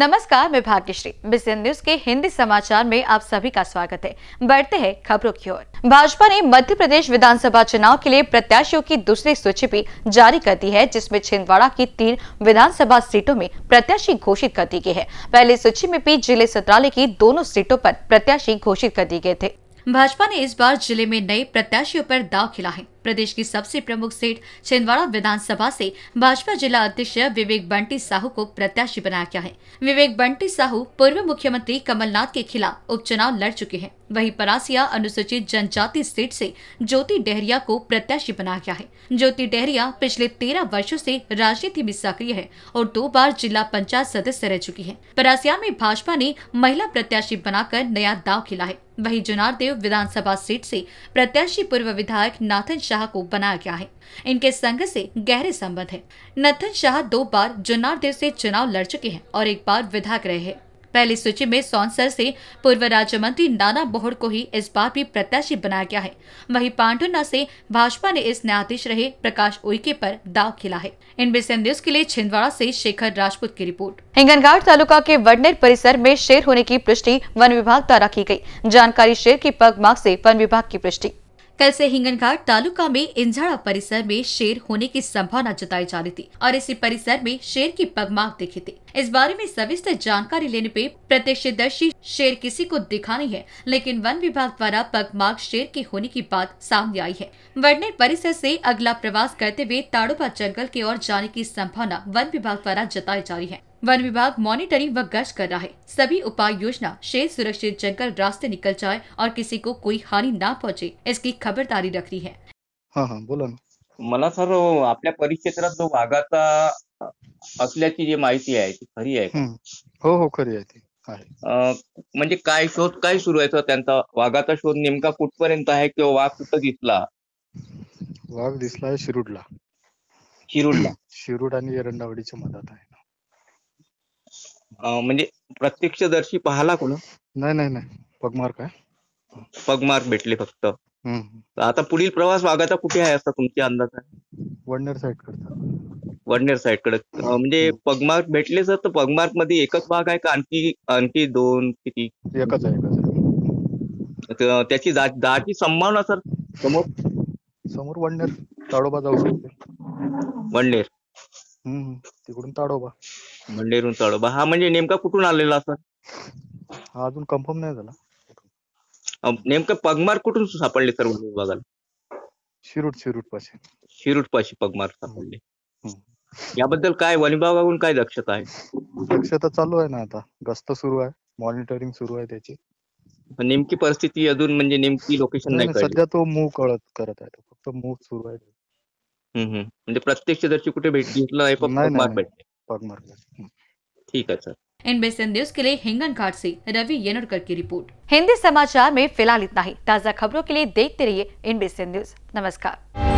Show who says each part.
Speaker 1: नमस्कार मैं Bhagyashree business news के हिंदी समाचार में आप सभी का स्वागत है बढ़ते हैं खबरों की ओर भाजपा ने मध्य प्रदेश विधानसभा चुनाव के लिए प्रत्याशियों की दूसरी सूची भी जारी कर दी है जिसमें छिंदवाड़ा की तीन विधानसभा सीटों में प्रत्याशी घोषित कर दी गई है पहले सूची में भी जिले सत्रालय की दोनों सीटों आरोप प्रत्याशी घोषित कर दिए गए थे भाजपा ने इस बार जिले में नए प्रत्याशियों आरोप दाव खिला है प्रदेश की सबसे प्रमुख सीट छिंदवाड़ा विधानसभा से भाजपा जिला अध्यक्ष विवेक बंटी साहू को प्रत्याशी बनाया गया है विवेक बंटी साहू पूर्व मुख्यमंत्री कमलनाथ के खिलाफ उपचुनाव लड़ चुके हैं वहीं परासिया अनुसूचित जनजाति सीट से ज्योति डेहरिया को प्रत्याशी बनाया गया है ज्योति डेहरिया पिछले तेरह वर्षो ऐसी राजनीति में सक्रिय है और दो बार जिला पंचायत सदस्य रह चुकी है परासिया में भाजपा ने महिला प्रत्याशी बनाकर नया दाव खिला है वही जुनारदेव विधानसभा सीट से प्रत्याशी पूर्व विधायक नाथन शाह शाह को बनाया गया है इनके संघ से गहरे संबंध है नथन शाह दो बार जुन्नार देव से चुनाव लड़ चुके हैं और एक बार विधायक रहे हैं पहली सूची में सौनसर से पूर्व राज्य मंत्री नाना बोहर को ही इस बार भी प्रत्याशी बनाया गया है वहीं पांडुना से भाजपा ने इस न्यायाधीश रहे प्रकाश उइके पर दाव खिला है इनबी न्यूज के लिए छिंदवाड़ा से शेखर राजपूत की रिपोर्ट हिंगनगाड़ तालुका के वडनेर परिसर में शेर होने की पुष्टि वन विभाग द्वारा की गयी जानकारी शेर की पग मार्ग ऐसी वन विभाग की पुष्टि कल से हिंगनघाट तालुका में इंझाड़ा परिसर में शेर होने की संभावना जताई जा रही थी और इसी परिसर में शेर की पगमार्क दिखी थी इस बारे में सविस्तर जानकारी लेने पे प्रत्यक्षदर्शी शेर किसी को दिखा नहीं है लेकिन वन विभाग द्वारा पगमार्क शेर के होने की बात सामने आई है वर्णन परिसर से अगला प्रवास करते हुए ताड़ोबा जंगल की ओर जाने की संभावना वन विभाग द्वारा जताई जा रही है वन विभाग मॉनिटरिंग व गश्त कर रहा है सभी उपाय योजना शेष सुरक्षित जंगल रास्ते निकल जाए और किसी को कोई हानि ना पहुंचे इसकी खबरदारी रही है
Speaker 2: हाँ हाँ बोला मला सर आपल्या परिक्षेत्रात जो वाघाचा असल्याची जी माहिती आहे ती खरी आहे हम्म. हो हो खरी आहे ती म्हणजे काय शोध काय सुरू आहे त्यांचा वाघाचा शोध नेमका कुठपर्यंत आहे किंवा वाघ कुठं दिसला वाघ दिसला आहे शिरूडला आणि एरंडावडीच्या मधात आहे म्हणजे प्रत्यक्षदर्शी पाहला कोण नाही नाही नाही पगमार्क आहे पगमार्क भेटले फक्त आता पुढील प्रवास वाघाचा कुठे आहे असं तुमच्या आहे वडनेर साईड कडे वडनेर साइड कडे म्हणजे पगमार्क भेटले सर तर पगमार्क मध्ये एकच भाग आहे का आणखी आणखी दोन किती एकच आहे त्याची जा- संभावना सर समोर समोर वडनेर ताडोबा जाऊ शकते वडनेर तिकडून ताडोबा मंडेरून ताडोबा हा म्हणजे नेमका कुठून आलेला असं हा अजून कन्फर्म नाही झाला नेमका नेमकं पगमार कुठून सापडले सर्व बघाल शिरूट शिरूट पाशी पाशी पगमार सापडले याबद्दल काय वन काय दक्षता आहे दक्षता चालू आहे ना आता गस्त सुरू आहे मॉनिटरिंग सुरू आहे त्याची नेमकी परिस्थिती अजून म्हणजे नेमकी लोकेशन नाही सध्या तो मूव कळत करत आहे तो फक्त मूव सुरू आहे हम्म, हम्म. म्हणजे प्रत्यक्ष जरची कुठे भेट जिंकलं हम्म. ठीक आहे सर
Speaker 1: इन न्यूज के लिए हिंगन घाट से रवि येनोरकर की रिपोर्ट हिंदी समाचार में फिलहाल इतना ही ताज़ा खबरों के लिए देखते रहिए इन न्यूज नमस्कार